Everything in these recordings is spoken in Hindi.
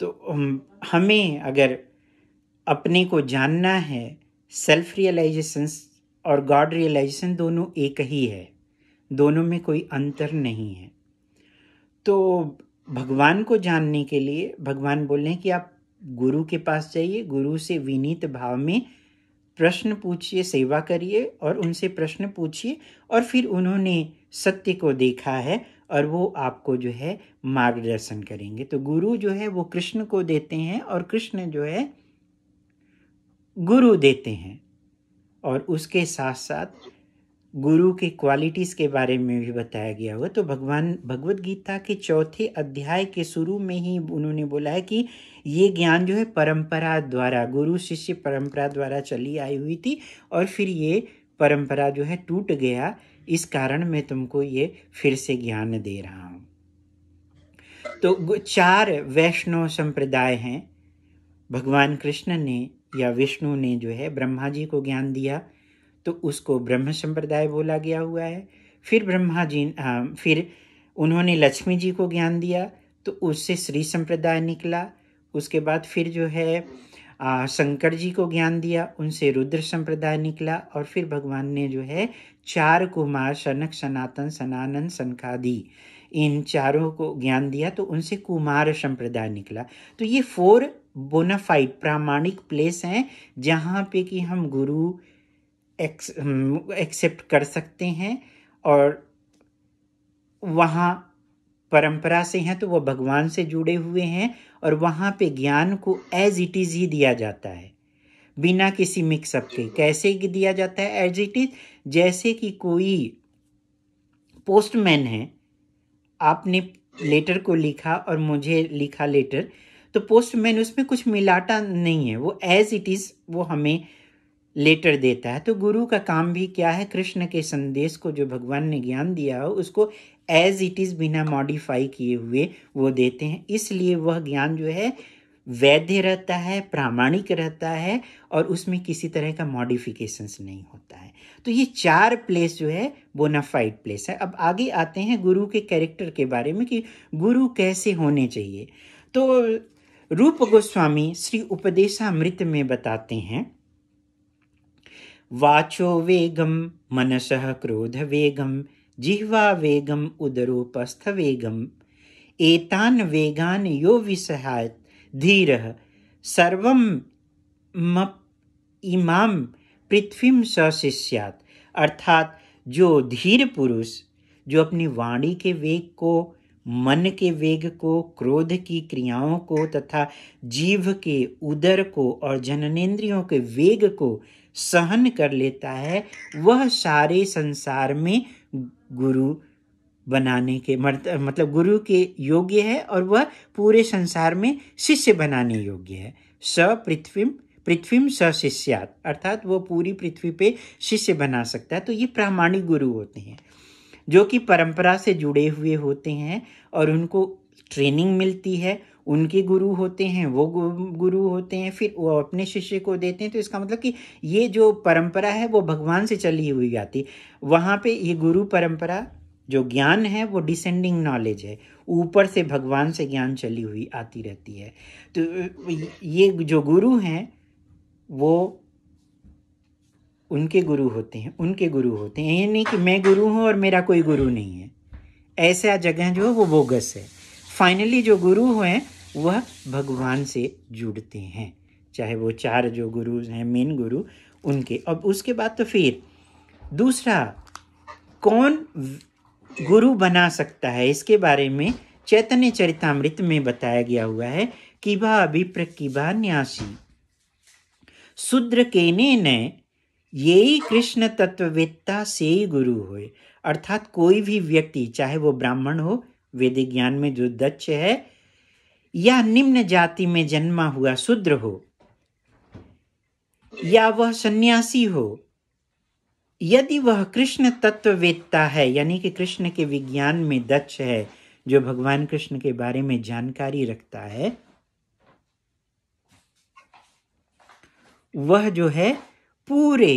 तो हमें अगर अपने को जानना है सेल्फ रियलाइजेशन और गॉड रियलाइजेशन दोनों एक ही है दोनों में कोई अंतर नहीं है तो भगवान को जानने के लिए भगवान बोल रहे हैं कि आप गुरु के पास जाइए गुरु से विनीत भाव में प्रश्न पूछिए सेवा करिए और उनसे प्रश्न पूछिए और फिर उन्होंने सत्य को देखा है और वो आपको जो है मार्गदर्शन करेंगे तो गुरु जो है वो कृष्ण को देते हैं और कृष्ण जो है गुरु देते हैं और उसके साथ साथ गुरु के क्वालिटीज़ के बारे में भी बताया गया हुआ तो भगवान भगवत गीता के चौथे अध्याय के शुरू में ही उन्होंने बोला है कि ये ज्ञान जो है परंपरा द्वारा गुरु शिष्य परंपरा द्वारा चली आई हुई थी और फिर ये परंपरा जो है टूट गया इस कारण मैं तुमको ये फिर से ज्ञान दे रहा हूँ तो चार वैष्णव संप्रदाय हैं भगवान कृष्ण ने या विष्णु ने जो है ब्रह्मा जी को ज्ञान दिया तो उसको ब्रह्म संप्रदाय बोला गया हुआ है फिर ब्रह्मा जी आ, फिर उन्होंने लक्ष्मी जी को ज्ञान दिया तो उससे श्री संप्रदाय निकला उसके बाद फिर जो है आ, शंकर जी को ज्ञान दिया उनसे रुद्र संप्रदाय निकला और फिर भगवान ने जो है चार कुमार सनक सनातन सनानन सनखादी इन चारों को ज्ञान दिया तो उनसे कुमार संप्रदाय निकला तो ये फोर बोनाफाइड प्रामाणिक प्लेस हैं जहाँ पे कि हम गुरु एक्सेप्ट कर सकते हैं और वहाँ परंपरा से हैं तो वह भगवान से जुड़े हुए हैं और वहाँ पे ज्ञान को एज इट इज़ ही दिया जाता है बिना किसी मिक्सअप के कैसे दिया जाता है एज इट इज़ जैसे कि कोई पोस्टमैन है आपने लेटर को लिखा और मुझे लिखा लेटर तो पोस्टमैन उसमें कुछ मिलाटा नहीं है वो एज इट इज़ वो हमें लेटर देता है तो गुरु का काम भी क्या है कृष्ण के संदेश को जो भगवान ने ज्ञान दिया हो उसको एज इट इज़ बिना मॉडिफाई किए हुए वो देते हैं इसलिए वह ज्ञान जो है वैध रहता है प्रामाणिक रहता है और उसमें किसी तरह का मॉडिफिकेशंस नहीं होता है तो ये चार प्लेस जो है बोनाफाइड प्लेस है अब आगे आते हैं गुरु के कैरेक्टर के बारे में कि गुरु कैसे होने चाहिए तो रूप गोस्वामी श्री उपदेशामृत में बताते हैं वाचो वेगम जिह्वा वेगम उदरोपस्थ वेगम एतान वेगान यो विसहाय धीर सर्व इमाम पृथ्वी शिष्यात अर्थात जो धीर पुरुष जो अपनी वाणी के वेग को मन के वेग को क्रोध की क्रियाओं को तथा जीव के उदर को और जननेन्द्रियों के वेग को सहन कर लेता है वह सारे संसार में गुरु बनाने के मतलब गुरु के योग्य है और वह पूरे संसार में शिष्य बनाने योग्य है स पृथ्वी पृथ्वी स शिष्यात अर्थात वह पूरी पृथ्वी पे शिष्य बना सकता है तो ये प्रामाणिक गुरु होते हैं जो कि परंपरा से जुड़े हुए होते हैं और उनको ट्रेनिंग मिलती है उनके गुरु होते हैं वो गुरु होते हैं फिर वो अपने शिष्य को देते हैं तो इसका मतलब कि ये जो परंपरा है वो भगवान से चली हुई आती वहाँ पे ये गुरु परंपरा जो ज्ञान है वो डिसेंडिंग नॉलेज है ऊपर से भगवान से ज्ञान चली हुई आती रहती है तो ये जो गुरु हैं वो उनके गुरु होते हैं उनके गुरु होते हैं ये नहीं कि मैं गुरु हूँ और मेरा कोई गुरु नहीं है ऐसा जगह जो है वो बोगस है फाइनली जो गुरु हैं वह भगवान से जुड़ते हैं चाहे वो चार जो गुरु हैं मेन गुरु उनके अब उसके बाद तो फिर दूसरा कौन गुरु बना सकता है इसके बारे में चैतन्य चरितमृत में बताया गया हुआ है कि वह अभिप्रक की बा न्यासी शूद्र केने ने यही कृष्ण तत्ववेत्ता से ही गुरु हुए अर्थात कोई भी व्यक्ति चाहे वो ब्राह्मण हो वेदिक ज्ञान में जो दक्ष है या निम्न जाति में जन्मा हुआ शूद्र हो या वह सन्यासी हो यदि वह कृष्ण तत्ववेत्ता है यानी कि कृष्ण के विज्ञान में दक्ष है जो भगवान कृष्ण के बारे में जानकारी रखता है वह जो है पूरे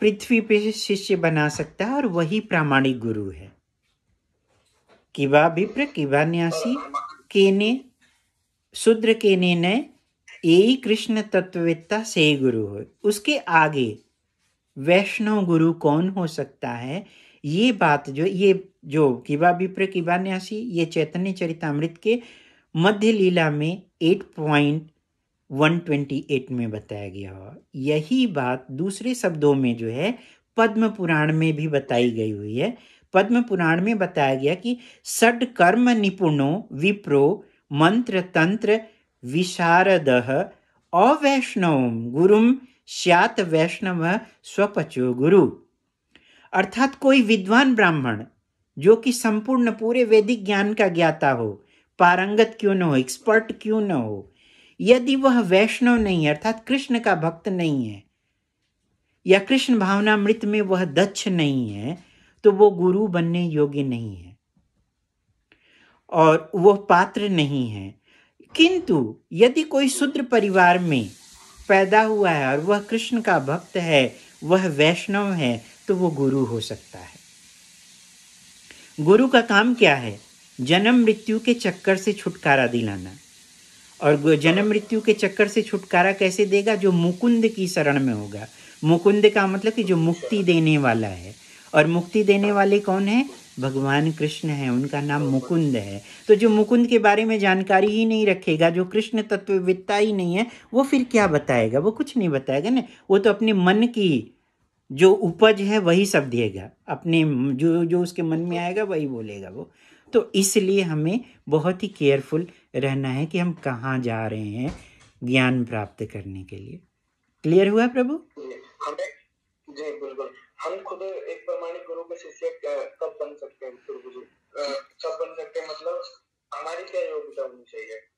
पृथ्वी पे शिष्य बना सकता है और वही प्रामाणिक गुरु है किवा विप्र किवा न्यासी केने शूद्र केने ने यही कृष्ण तत्ववेत्ता से गुरु हो उसके आगे वैष्णव गुरु कौन हो सकता है ये बात जो ये जो किवा विप्र किवा न्यासी ये चैतन्य चरितमृत के मध्य लीला में एट पॉइंट 128 में बताया गया हो यही बात दूसरे शब्दों में जो है पद्म पुराण में भी बताई गई हुई है पद्म पुराण में बताया गया कि षड कर्म निपुणों विप्रो मंत्र तंत्र विशारद अवैष्णव गुरुम श्यात वैष्णव स्वपचो गुरु अर्थात कोई विद्वान ब्राह्मण जो कि संपूर्ण पूरे वैदिक ज्ञान का ज्ञाता हो पारंगत क्यों न हो एक्सपर्ट क्यों न हो यदि वह वैष्णव नहीं है अर्थात कृष्ण का भक्त नहीं है या कृष्ण भावना मृत में वह दक्ष नहीं है तो वो गुरु बनने योग्य नहीं है और वह पात्र नहीं है किंतु यदि कोई शूद्र परिवार में पैदा हुआ है और वह कृष्ण का भक्त है वह वैष्णव है तो वो गुरु हो सकता है गुरु का काम क्या है जन्म मृत्यु के चक्कर से छुटकारा दिलाना और जन्म मृत्यु के चक्कर से छुटकारा कैसे देगा जो मुकुंद की शरण में होगा मुकुंद का मतलब कि जो मुक्ति देने वाला है और मुक्ति देने वाले कौन है भगवान कृष्ण है उनका नाम मुकुंद है तो जो मुकुंद के बारे में जानकारी ही नहीं रखेगा जो कृष्ण तत्वविद्ता ही नहीं है वो फिर क्या बताएगा वो कुछ नहीं बताएगा ना वो तो अपने मन की जो उपज है वही सब देगा अपने जो जो उसके मन में आएगा वही बोलेगा वो तो इसलिए हमें बहुत ही केयरफुल रहना है कि हम कहाँ जा रहे हैं ज्ञान प्राप्त करने के लिए क्लियर हुआ प्रभु जी बिल्कुल हम खुद एक प्रमाणिक गुरु के शिष्य कब बन सकते हैं गुरु जी कब बन सकते हैं मतलब हमारी क्या योग्यता होनी चाहिए